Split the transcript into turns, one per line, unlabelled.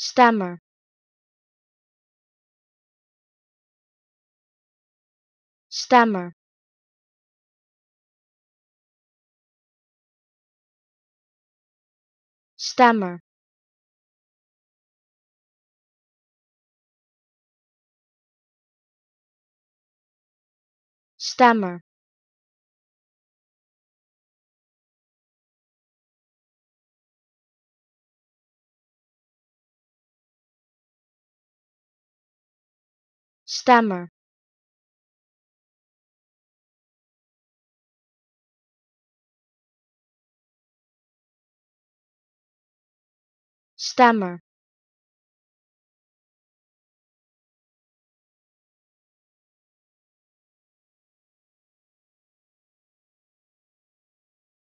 stammer stammer stammer stammer stammer stammer